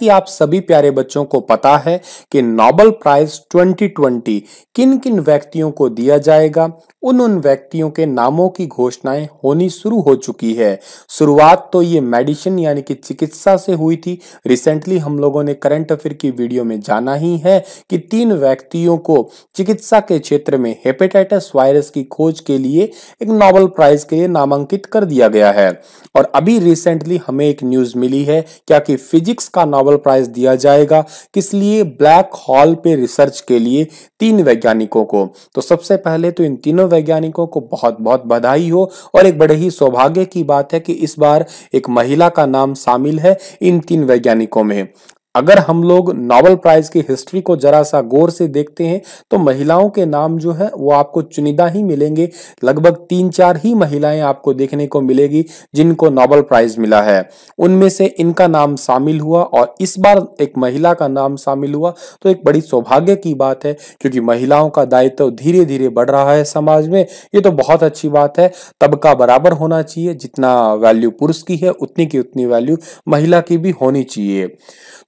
कि आप सभी प्यारे बच्चों को पता है कि नोबल प्राइज 2020 किन किन व्यक्तियों को दिया जाएगा उन उन व्यक्तियों के नामों की घोषणाएं होनी शुरू हो चुकी है शुरुआत तो ये मेडिसिन यानी कि चिकित्सा से हुई थी रिसेंटली हम लोगों ने करंट अफेयर की वीडियो में जाना ही है कि तीन व्यक्तियों को चिकित्सा के क्षेत्र में हेपेटाइटिस वायरस की खोज के लिए एक नोबल प्राइज के लिए नामांकित कर दिया गया है और अभी रिसेंटली हमें एक न्यूज मिली है क्या कि फिजिक्स का नोबल नोबल प्राइज दिया जाएगा किस लिए ब्लैक हॉल पे रिसर्च के लिए तीन वैज्ञानिकों को तो सबसे पहले तो इन तीनों वैज्ञानिकों को बहुत बहुत बधाई हो और एक बड़े ही सौभाग्य की बात है कि इस बार एक महिला का नाम शामिल है इन तीन वैज्ञानिकों में अगर हम लोग नोबल प्राइज की हिस्ट्री को जरा सा गौर से देखते हैं तो महिलाओं के नाम जो है वो आपको चुनिदा ही मिलेंगे लगभग तीन चार ही महिलाएं आपको देखने को मिलेगी जिनको नोबल प्राइज मिला है उनमें से इनका नाम शामिल हुआ और इस बार एक महिला का नाम शामिल हुआ तो एक बड़ी सौभाग्य की बात है क्योंकि महिलाओं का दायित्व धीरे धीरे बढ़ रहा है समाज में ये तो बहुत अच्छी बात है तबका बराबर होना चाहिए जितना वैल्यू पुरुष की है उतनी की उतनी वैल्यू महिला की भी होनी चाहिए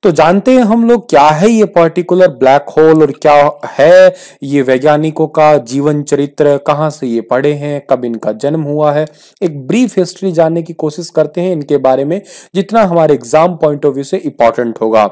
तो तो जानते हैं हम लोग क्या है ये पर्टिकुलर ब्लैक होल और क्या है ये वैज्ञानिकों का जीवन चरित्र कहाँ से ये पढ़े हैं कब इनका जन्म हुआ है एक ब्रीफ हिस्ट्री जानने की कोशिश करते हैं इनके बारे में जितना हमारे एग्जाम पॉइंट ऑफ व्यू से इंपॉर्टेंट होगा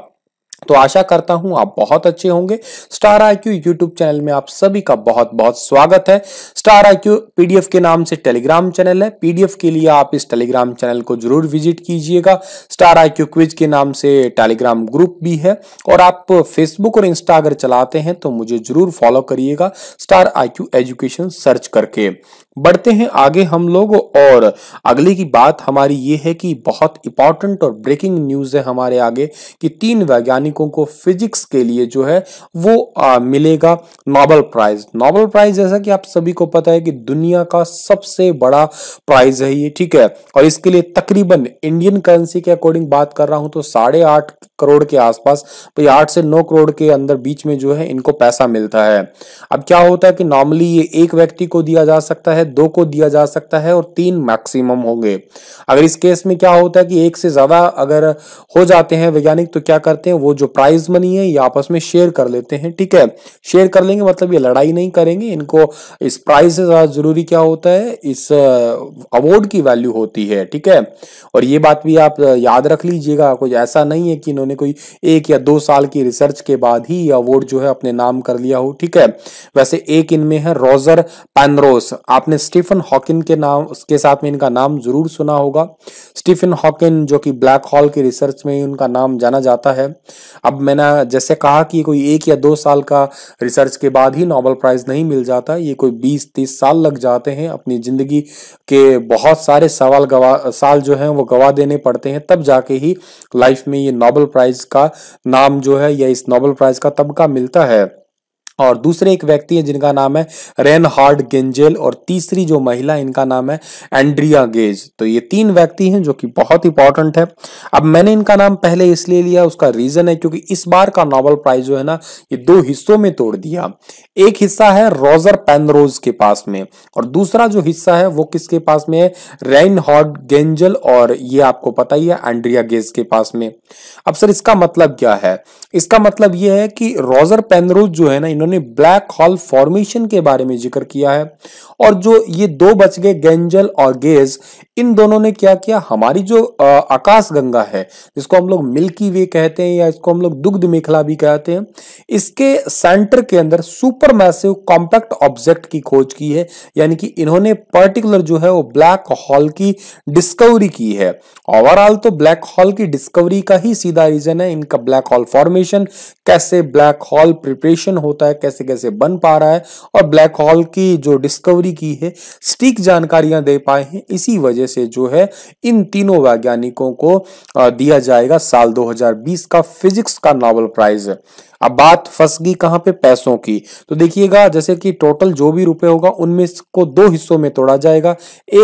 तो आशा करता हूं आप बहुत अच्छे होंगे star I Q YouTube channel में आप सभी का बहुत बहुत स्वागत है स्टार आई क्यू पीडीएफ के नाम से टेलीग्राम चैनल है पीडीएफ के लिए आप इस टेलीग्राम चैनल को जरूर विजिट कीजिएगा स्टार आई क्यू क्विज के नाम से टेलीग्राम ग्रुप भी है और आप फेसबुक और इंस्टा अगर चलाते हैं तो मुझे जरूर फॉलो करिएगा star I Q education search करके बढ़ते हैं आगे हम लोग और अगले की बात हमारी ये है कि बहुत इंपॉर्टेंट और ब्रेकिंग न्यूज है हमारे आगे कि तीन वैज्ञानिकों को फिजिक्स के लिए जो है वो आ, मिलेगा नोबल प्राइज नोबल प्राइज जैसा कि आप सभी को पता है कि दुनिया का सबसे बड़ा प्राइज है ये ठीक है और इसके लिए तकरीबन इंडियन करेंसी के अकॉर्डिंग बात कर रहा हूं तो साढ़े आठ करोड़ के आसपास भाई तो आठ से नौ करोड़ के अंदर बीच में जो है इनको पैसा मिलता है अब क्या होता है कि नॉर्मली ये एक व्यक्ति को दिया जा सकता है दो को दिया जा सकता है और तीन मैक्सिमम होंगे अगर इस केस में क्या होता है कि एक से ज्यादा अगर हो जाते हैं वैज्ञानिक तो क्या करते हैं वो जो प्राइज मनी है ये आपस में शेयर कर लेते हैं ठीक है शेयर कर लेंगे मतलब ये लड़ाई नहीं करेंगे इनको इस प्राइज से ज्यादा जरूरी क्या होता है इस अवार्ड की वैल्यू होती है ठीक है और ये बात भी आप याद रख लीजिएगा कुछ ऐसा नहीं है कि इन्होंने कोई एक या दो साल की रिसर्च के बाद ही ये अवार्ड जो है अपने नाम कर लिया हो ठीक है वैसे एक इनमें है रोजर पैनरोस आपने आपने स्टीफन हॉकिन के नाम उसके साथ में इनका नाम जरूर सुना होगा स्टीफन हॉकिन जो कि ब्लैक हॉल की रिसर्च में उनका नाम जाना जाता है अब मैंने जैसे कहा कि कोई एक या दो साल का रिसर्च के बाद ही नोबल प्राइज नहीं मिल जाता ये कोई बीस तीस साल लग जाते हैं अपनी जिंदगी के बहुत सारे सवाल गवा साल जो है वो गवा देने पड़ते हैं तब जाके ही लाइफ में ये नोबल प्राइज का नाम जो है या इस नोबल प्राइज का तबका मिलता है और दूसरे एक व्यक्ति है जिनका नाम है रेन हार्ड गेंजेल और तीसरी जो महिला इनका नाम है एंड्रिया गेज तो ये तीन व्यक्ति हैं जो कि बहुत इंपॉर्टेंट है अब मैंने इनका नाम पहले इसलिए लिया उसका रीजन है क्योंकि इस बार का नोबल प्राइज जो है ना ये दो हिस्सों में तोड़ दिया एक हिस्सा है रोजर पेनरोज के पास में और दूसरा जो हिस्सा है वो किसके पास में है रेन हॉर्ड गेंजल और ये आपको पता ही है एंड्रिया गेज के पास में अब सर इसका मतलब क्या है इसका मतलब यह है कि रोजर पेनरोज जो है ना इन्होंने उन्होंने ब्लैक हॉल फॉर्मेशन के बारे में जिक्र किया है और जो ये दो बच गए गेंजल और गेज इन दोनों ने क्या किया हमारी जो आकाश गंगा है जिसको हम लोग मिल्की वे कहते हैं या इसको हम लोग दुग्ध मेखला भी कहते हैं इसके सेंटर के अंदर सुपर मैसिव कॉम्पैक्ट ऑब्जेक्ट की खोज की है यानी कि इन्होंने पर्टिकुलर जो है वो ब्लैक हॉल की डिस्कवरी की है ओवरऑल तो ब्लैक हॉल की डिस्कवरी का ही सीधा रीजन है इनका ब्लैक हॉल फॉर्मेशन कैसे ब्लैक हॉल प्रिपरेशन होता है कैसे कैसे बन पा रहा है और ब्लैक हॉल की जो डिस्कवरी की है स्टीक जानकारियां दे पाए हैं इसी वजह से जो है इन तीनों वैज्ञानिकों को दिया जाएगा साल 2020 का फिजिक्स का नोबल प्राइज अब बात फंस गई कहाँ पे पैसों की तो देखिएगा जैसे कि टोटल जो भी रुपए होगा उनमें को दो हिस्सों में तोड़ा जाएगा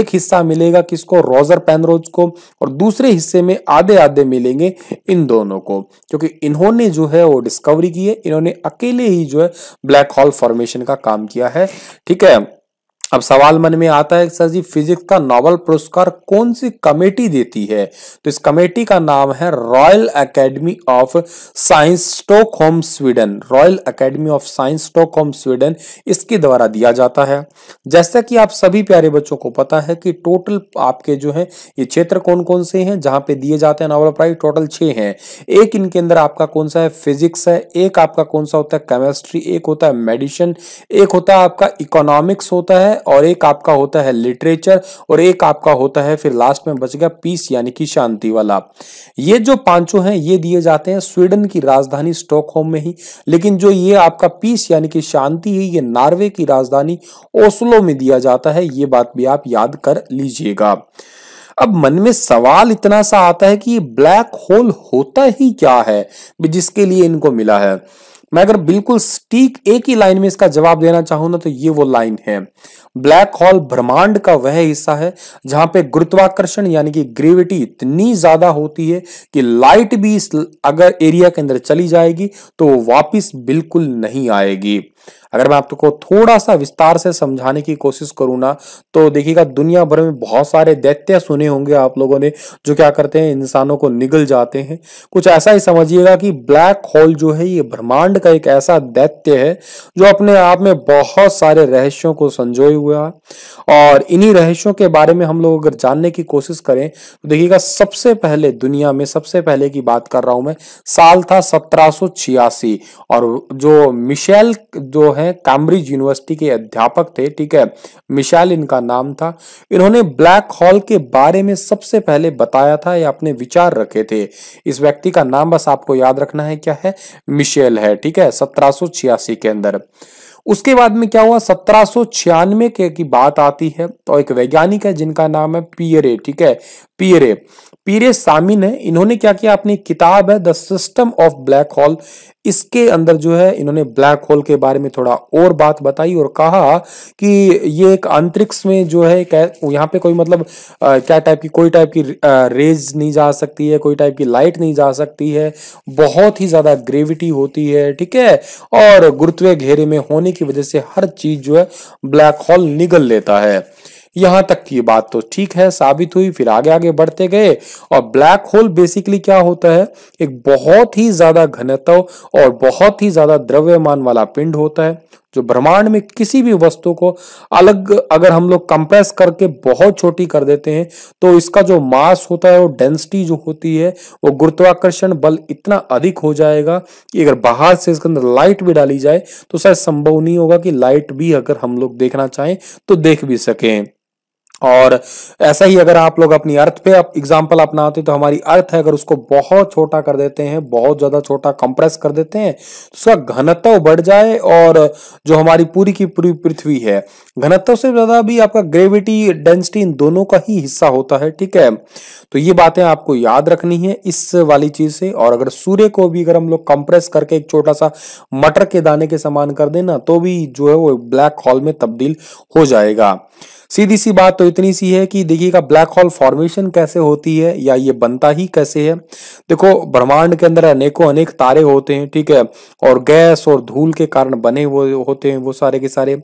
एक हिस्सा मिलेगा किसको रोजर पैनरोज को और दूसरे हिस्से में आधे आधे मिलेंगे इन दोनों को क्योंकि इन्होंने जो है वो डिस्कवरी की है इन्होंने अकेले ही जो है ब्लैक होल फॉर्मेशन का काम किया है ठीक है अब सवाल मन में आता है सर जी फिजिक्स का नोबल पुरस्कार कौन सी कमेटी देती है तो इस कमेटी का नाम है Royal Academy of Science Stockholm Sweden Royal Academy of Science Stockholm Sweden इसके द्वारा दिया जाता है जैसा कि आप सभी प्यारे बच्चों को पता है कि टोटल आपके जो है ये क्षेत्र कौन कौन से हैं जहां पे दिए जाते हैं नोबल प्राइज टोटल छह हैं एक इनके अंदर आपका कौन सा है फिजिक्स है एक आपका कौन सा होता है केमिस्ट्री एक होता है मेडिसिन एक होता है आपका इकोनॉमिक्स होता है और एक आपका होता है लिटरेचर और एक आपका होता है फिर लास्ट में बच गया पीस यानी कि शांति वाला ये जो पांचों हैं ये दिए जाते हैं स्वीडन की राजधानी स्टॉकहोम में ही लेकिन जो ये आपका पीस यानी कि शांति है ये नार्वे की राजधानी ओस्लो में दिया जाता है ये बात भी आप याद कर लीजिएगा अब मन में सवाल इतना सा आता है कि ये ब्लैक होल होता ही क्या है जिसके लिए इनको मिला है मैं अगर बिल्कुल स्टीक एक ही लाइन में इसका जवाब देना चाहूं ना तो ये वो लाइन है ब्लैक होल ब्रह्मांड का वह हिस्सा है जहां पे गुरुत्वाकर्षण यानी कि ग्रेविटी इतनी ज्यादा होती है कि लाइट भी इस अगर एरिया के अंदर चली जाएगी तो वापिस बिल्कुल नहीं आएगी अगर मैं आपको थोड़ा सा विस्तार से समझाने की कोशिश करूँ ना तो देखिएगा दुनिया भर में बहुत सारे दैत्य सुने होंगे आप लोगों ने जो क्या करते हैं इंसानों को निगल जाते हैं कुछ ऐसा ही समझिएगा कि ब्लैक होल जो है ये ब्रह्मांड का एक ऐसा दैत्य है जो अपने आप में बहुत सारे रहस्यों को संजोए हुआ और इन्हीं रहस्यों के बारे में हम लोग अगर जानने की कोशिश करें तो देखिएगा सबसे पहले दुनिया में सबसे पहले की बात कर रहा हूं मैं साल था सत्रह और जो मिशेल जो है कैम्ब्रिज यूनिवर्सिटी के अध्यापक थे ठीक है मिशेल इनका नाम था इन्होंने ब्लैक हॉल के बारे में सबसे पहले बताया था या अपने विचार रखे थे इस व्यक्ति का नाम बस आपको याद रखना है क्या है मिशेल है ठीक है सत्रह के अंदर उसके बाद में क्या हुआ सत्रह के की बात आती है तो एक वैज्ञानिक है जिनका नाम है पियरे ठीक है पीरे पीरे सामिन है इन्होंने क्या किया अपनी किताब है the system of black hole इसके अंदर जो है इन्होंने ब्लैक होल के बारे में थोड़ा और बात बताई और कहा कि ये एक अंतरिक्ष में जो है यहाँ पे कोई मतलब क्या टाइप की कोई टाइप की रेज नहीं जा सकती है कोई टाइप की लाइट नहीं जा सकती है बहुत ही ज़्यादा ग्रेविटी होती है ठीक है और गुरुत्व घेरे में होने की वजह से हर चीज़ जो है ब्लैक होल निगल लेता है यहां तक की बात तो ठीक है साबित हुई फिर आगे आगे बढ़ते गए और ब्लैक होल बेसिकली क्या होता है एक बहुत ही ज्यादा घनत्व और बहुत ही ज्यादा द्रव्यमान वाला पिंड होता है जो ब्रह्मांड में किसी भी वस्तु को अलग अगर हम लोग कंप्रेस करके बहुत छोटी कर देते हैं तो इसका जो मास होता है वो डेंसिटी जो होती है वो गुरुत्वाकर्षण बल इतना अधिक हो जाएगा कि अगर बाहर से इसके अंदर लाइट भी डाली जाए तो शायद संभव नहीं होगा कि लाइट भी अगर हम लोग देखना चाहें तो देख भी सकें और ऐसा ही अगर आप लोग अपनी अर्थ पे आप एग्जाम्पल अपनाते तो हमारी अर्थ है अगर उसको बहुत छोटा कर देते हैं बहुत ज़्यादा छोटा कंप्रेस कर देते हैं तो उसका घनत्व बढ़ जाए और जो हमारी पूरी की पूरी पृथ्वी है घनत्व से ज़्यादा भी आपका ग्रेविटी डेंसिटी इन दोनों का ही हिस्सा होता है ठीक है तो ये बातें आपको याद रखनी है इस वाली चीज़ से और अगर सूर्य को भी अगर हम लोग कंप्रेस करके एक छोटा सा मटर के दाने के समान कर देना तो भी जो है वो ब्लैक हॉल में तब्दील हो जाएगा सीधी सी बात तो इतनी सी है कि देखिएगा ब्लैक होल फॉर्मेशन कैसे होती है या ये बनता ही कैसे है देखो ब्रह्मांड के अंदर अनेकों अनेक तारे होते हैं ठीक है और गैस और धूल के कारण बने वो होते हैं वो सारे के सारे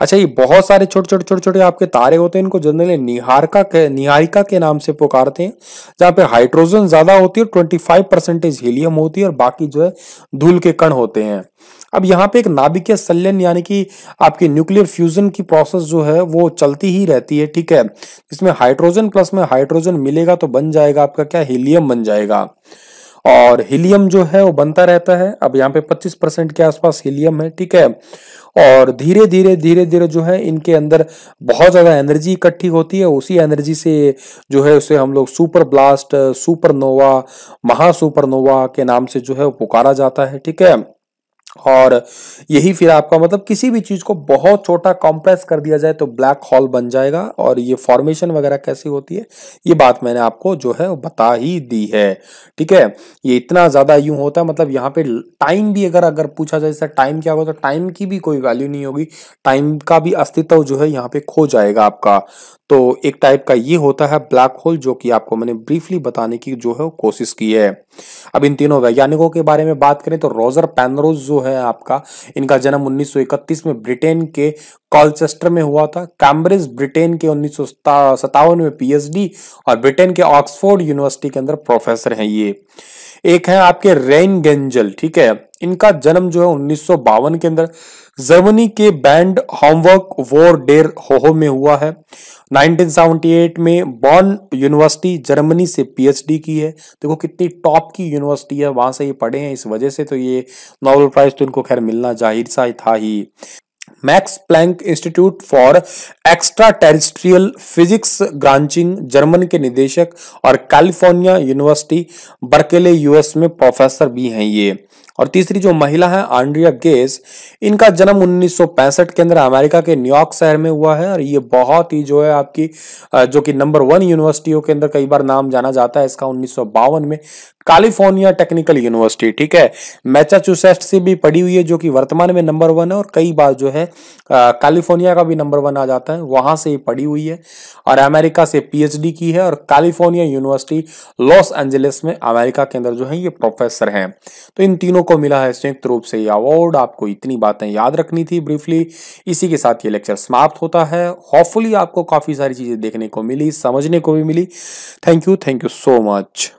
अच्छा ये बहुत सारे छोटे छोटे छोटे छोटे आपके तारे होते हैं इनको जनरली निहारका निहारिका के नाम से पुकारते हैं जहाँ पे हाइड्रोजन ज्यादा होती है ट्वेंटी फाइव होती है और बाकी जो है धूल के कण होते हैं अब यहाँ पे एक नाभिकीय संलयन यानी कि आपकी न्यूक्लियर फ्यूजन की प्रोसेस जो है वो चलती ही रहती है ठीक है इसमें हाइड्रोजन प्लस में हाइड्रोजन मिलेगा तो बन जाएगा आपका क्या हीलियम बन जाएगा और हीलियम जो है वो बनता रहता है अब यहाँ पे 25 परसेंट के आसपास हीलियम है ठीक है और धीरे धीरे धीरे धीरे जो है इनके अंदर बहुत ज़्यादा एनर्जी इकट्ठी होती है उसी एनर्जी से जो है उसे हम लोग सुपर ब्लास्ट सुपरनोवा महासुपरनोवा के नाम से जो है वो पुकारा जाता है ठीक है और यही फिर आपका मतलब किसी भी चीज़ को बहुत छोटा कॉम्प्रेस कर दिया जाए तो ब्लैक होल बन जाएगा और ये फॉर्मेशन वगैरह कैसी होती है ये बात मैंने आपको जो है बता ही दी है ठीक है ये इतना ज़्यादा यूं होता है मतलब यहाँ पे टाइम भी अगर अगर पूछा जाए जैसे टाइम क्या होगा तो टाइम की भी कोई वैल्यू नहीं होगी टाइम का भी अस्तित्व जो है यहाँ पे खो जाएगा आपका तो एक टाइप का ये होता है ब्लैक होल जो कि आपको मैंने ब्रीफली बताने की जो है कोशिश की है अब इन तीनों वैज्ञानिकों के बारे में बात करें तो रोजर पैनरोज जो है आपका इनका जन्म 1931 में ब्रिटेन के कॉलचेस्टर में हुआ था कैम्ब्रिज ब्रिटेन के उन्नीस में पीएचडी और ब्रिटेन के ऑक्सफोर्ड यूनिवर्सिटी के अंदर प्रोफेसर हैं ये एक है आपके रेन गेंजल ठीक है इनका जन्म जो है उन्नीस के अंदर जर्मनी के बैंड होमवर्क वॉर डेर होहो में हुआ है 1978 में बॉर्न यूनिवर्सिटी जर्मनी से पीएचडी की है देखो कितनी टॉप की यूनिवर्सिटी है वहां से ये पढ़े हैं इस वजह से तो ये नोबेल प्राइज तो इनको खैर मिलना जाहिर सा ही था ही Max Planck Institute for extraterrestrial physics Garching German के निदेशक और कैलिफोर्निया यूनिवर्सिटी बर्केले यूएस में प्रोफेसर भी हैं ये और तीसरी जो महिला है आंड्रिया गेस इनका जन्म 1965 के अंदर अमेरिका के न्यूयॉर्क शहर में हुआ है और ये बहुत ही जो है आपकी जो कि नंबर वन यूनिवर्सिटियों के अंदर कई बार नाम जाना जाता है इसका उन्नीस में कैलिफोर्निया टेक्निकल यूनिवर्सिटी ठीक है मैचाचुसेट से भी पढ़ी हुई है जो कि वर्तमान में नंबर वन है और कई बार जो है कैलिफोर्निया का भी नंबर वन आ जाता है वहां से पढ़ी हुई है और अमेरिका से पीएचडी की है और कैलिफोर्निया यूनिवर्सिटी लॉस एंजलिस में अमेरिका के अंदर जो है ये प्रोफेसर हैं तो इन तीनों को मिला है संयुक्त रूप से ये अवार्ड आपको इतनी बातें याद रखनी थी ब्रीफली इसी के साथ ये लेक्चर समाप्त होता है होपफुली आपको काफ़ी सारी चीज़ें देखने को मिली समझने को भी मिली thank you thank you so much